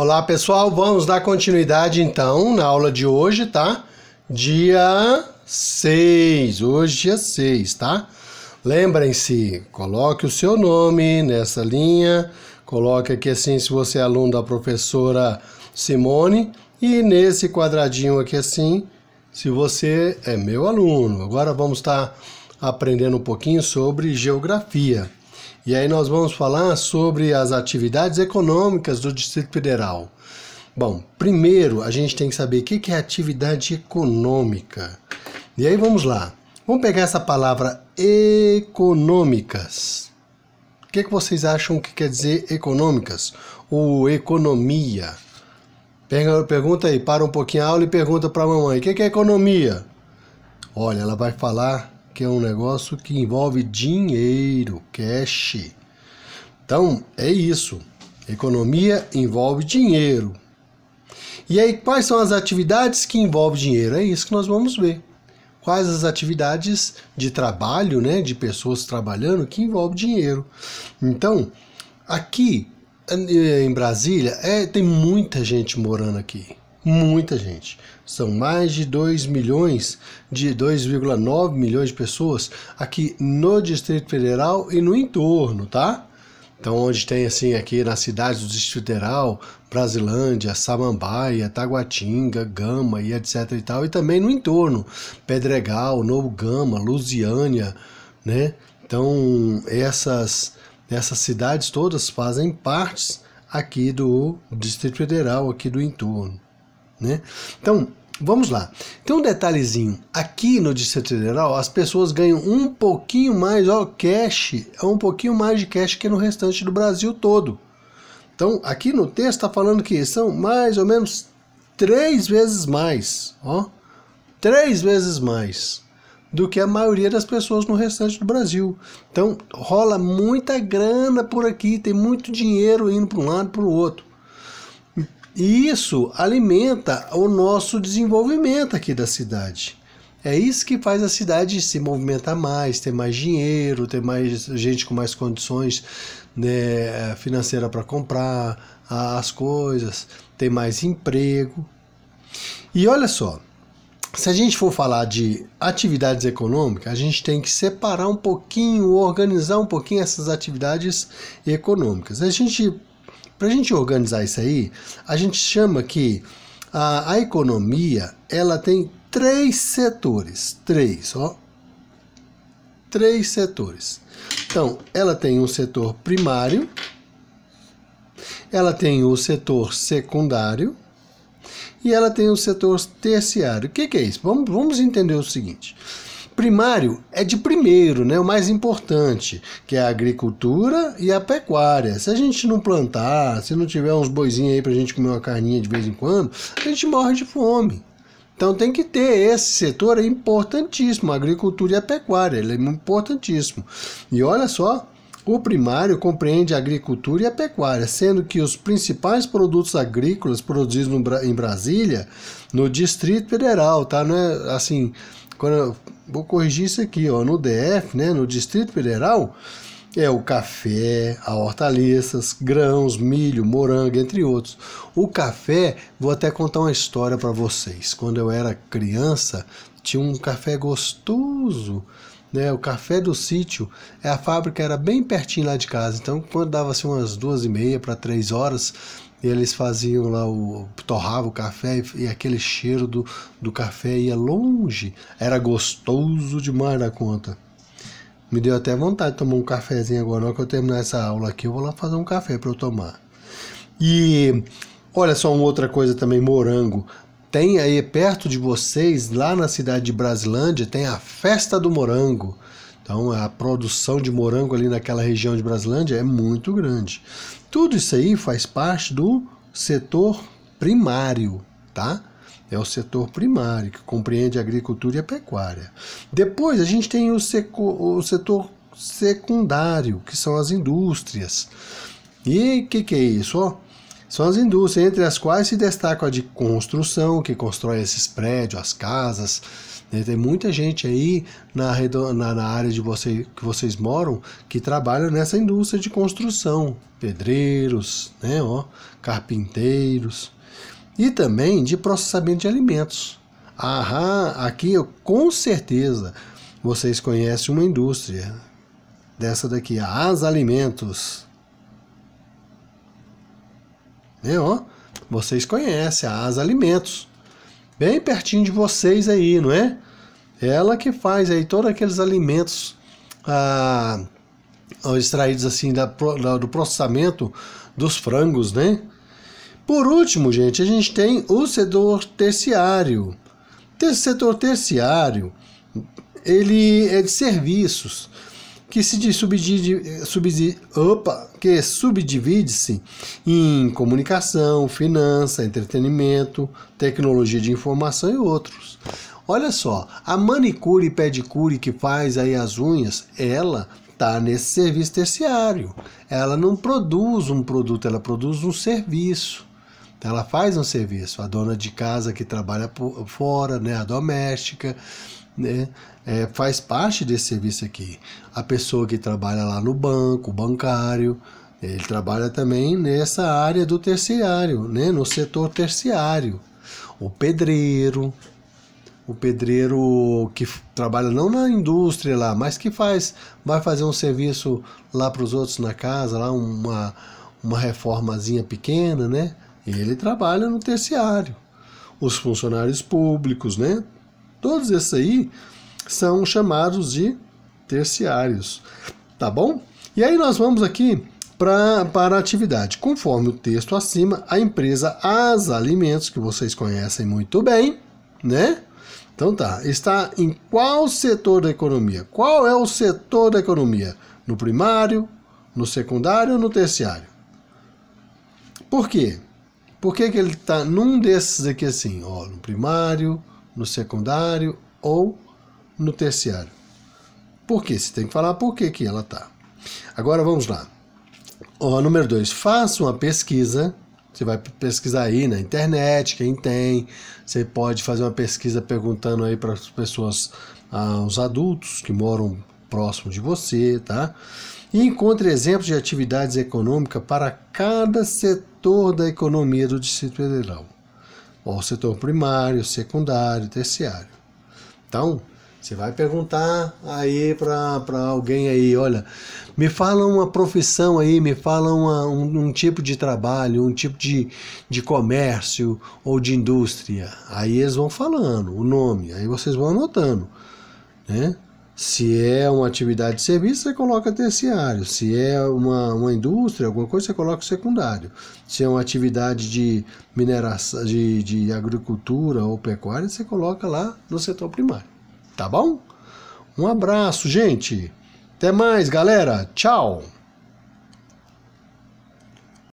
Olá pessoal, vamos dar continuidade então na aula de hoje, tá? Dia 6, hoje dia 6, tá? Lembrem-se, coloque o seu nome nessa linha, coloque aqui assim se você é aluno da professora Simone e nesse quadradinho aqui assim se você é meu aluno. Agora vamos estar aprendendo um pouquinho sobre geografia. E aí nós vamos falar sobre as atividades econômicas do Distrito Federal. Bom, primeiro a gente tem que saber o que é atividade econômica. E aí vamos lá. Vamos pegar essa palavra econômicas. O que, é que vocês acham que quer dizer econômicas? Ou economia? Pergunta aí, para um pouquinho a aula e pergunta para a mamãe: o que, que é economia? Olha, ela vai falar que é um negócio que envolve dinheiro, cash. Então, é isso. Economia envolve dinheiro. E aí, quais são as atividades que envolvem dinheiro? É isso que nós vamos ver. Quais as atividades de trabalho, né, de pessoas trabalhando que envolve dinheiro? Então, aqui eh, em Brasília, é, tem muita gente morando aqui muita gente. São mais de 2 milhões, de 2,9 milhões de pessoas aqui no Distrito Federal e no entorno, tá? Então, onde tem assim aqui nas cidades do Distrito Federal, Brasilândia, Samambaia, Taguatinga, Gama e etc e tal, e também no entorno, Pedregal, Novo Gama, Lusiânia, né? Então, essas essas cidades todas fazem partes aqui do Distrito Federal, aqui do entorno né? Então, vamos lá. Tem um detalhezinho. Aqui no Distrito Federal, as pessoas ganham um pouquinho mais, ó, cash, é um pouquinho mais de cash que no restante do Brasil todo. Então, aqui no texto está falando que são mais ou menos três vezes mais, ó, três vezes mais do que a maioria das pessoas no restante do Brasil. Então rola muita grana por aqui, tem muito dinheiro indo para um lado e para o outro. E isso alimenta o nosso desenvolvimento aqui da cidade. É isso que faz a cidade se movimentar mais, ter mais dinheiro, ter mais gente com mais condições né, financeira para comprar as coisas, ter mais emprego. E olha só, se a gente for falar de atividades econômicas, a gente tem que separar um pouquinho, organizar um pouquinho essas atividades econômicas. A gente para a gente organizar isso aí, a gente chama que a, a economia ela tem três setores, três, ó, três setores. Então, ela tem um setor primário, ela tem o setor secundário e ela tem o setor terciário. O que, que é isso? Vamos, vamos entender o seguinte. Primário é de primeiro, né? o mais importante, que é a agricultura e a pecuária. Se a gente não plantar, se não tiver uns boizinhos aí para a gente comer uma carninha de vez em quando, a gente morre de fome. Então tem que ter esse setor é importantíssimo, a agricultura e a pecuária, ele é importantíssimo. E olha só, o primário compreende a agricultura e a pecuária, sendo que os principais produtos agrícolas produzidos no, em Brasília, no Distrito Federal, tá? Não é assim quando, vou corrigir isso aqui, ó, no DF, né, no Distrito Federal, é o café, a hortaliças, grãos, milho, morango, entre outros. O café, vou até contar uma história para vocês. Quando eu era criança, tinha um café gostoso, né? O café do sítio, a fábrica era bem pertinho lá de casa. Então, quando dava assim umas duas e meia para três horas, eles faziam lá o torrava o café e, e aquele cheiro do, do café ia longe, era gostoso demais da conta. Me deu até vontade de tomar um cafezinho agora, na que eu terminar essa aula aqui, eu vou lá fazer um café para eu tomar. E olha só uma outra coisa também, morango. Tem aí perto de vocês, lá na cidade de Brasilândia, tem a festa do morango. Então a produção de morango ali naquela região de Brasilândia é muito grande. Tudo isso aí faz parte do setor primário, tá? É o setor primário, que compreende a agricultura e a pecuária. Depois a gente tem o, seco, o setor secundário, que são as indústrias. E o que, que é isso? Ó, são as indústrias, entre as quais se destaca a de construção, que constrói esses prédios, as casas, né? Tem muita gente aí na, na área de você, que vocês moram que trabalha nessa indústria de construção, pedreiros, né? Ó, carpinteiros e também de processamento de alimentos. Aham, aqui eu, com certeza vocês conhecem uma indústria dessa daqui, a As Alimentos. Né, ó, vocês conhecem a As Alimentos bem pertinho de vocês aí, não é? Ela que faz aí todos aqueles alimentos ah, extraídos assim da, da, do processamento dos frangos, né? Por último, gente, a gente tem o setor terciário. O setor terciário, ele é de serviços que se subdivide, subdivide, opa, que subdivide-se em comunicação, finança, entretenimento, tecnologia de informação e outros. Olha só, a manicure e pedicure que faz aí as unhas, ela está nesse serviço terciário. Ela não produz um produto, ela produz um serviço. Ela faz um serviço. A dona de casa que trabalha fora, né, a doméstica, né? é, faz parte desse serviço aqui. A pessoa que trabalha lá no banco, bancário, ele trabalha também nessa área do terciário, né? no setor terciário. O pedreiro, o pedreiro que trabalha não na indústria lá, mas que faz, vai fazer um serviço lá para os outros na casa, lá uma, uma reformazinha pequena, né? Ele trabalha no terciário. Os funcionários públicos, né? Todos esses aí são chamados de terciários, tá bom? E aí nós vamos aqui pra, para a atividade. Conforme o texto acima, a empresa As Alimentos, que vocês conhecem muito bem, né? Então tá, está em qual setor da economia? Qual é o setor da economia? No primário, no secundário ou no terciário? Por quê? Por que, que ele está num desses aqui assim? Ó, no primário, no secundário ou no terciário. Por quê? Você tem que falar por que, que ela está. Agora vamos lá. Ó, número 2. Faça uma pesquisa. Você vai pesquisar aí na internet, quem tem. Você pode fazer uma pesquisa perguntando aí para as pessoas, ah, os adultos que moram próximo de você, tá? E encontre exemplos de atividades econômicas para cada setor da economia do Distrito Federal. Ó, setor primário, secundário, terciário. Então, você vai perguntar aí para alguém aí, olha, me fala uma profissão aí, me fala uma, um, um, tipo de trabalho, um tipo de, de comércio ou de indústria. Aí eles vão falando o nome, aí vocês vão anotando, né? Se é uma atividade de serviço, você coloca terciário. Se é uma, uma indústria, alguma coisa, você coloca secundário. Se é uma atividade de mineração, de, de agricultura ou pecuária, você coloca lá no setor primário tá bom? Um abraço, gente. Até mais, galera. Tchau.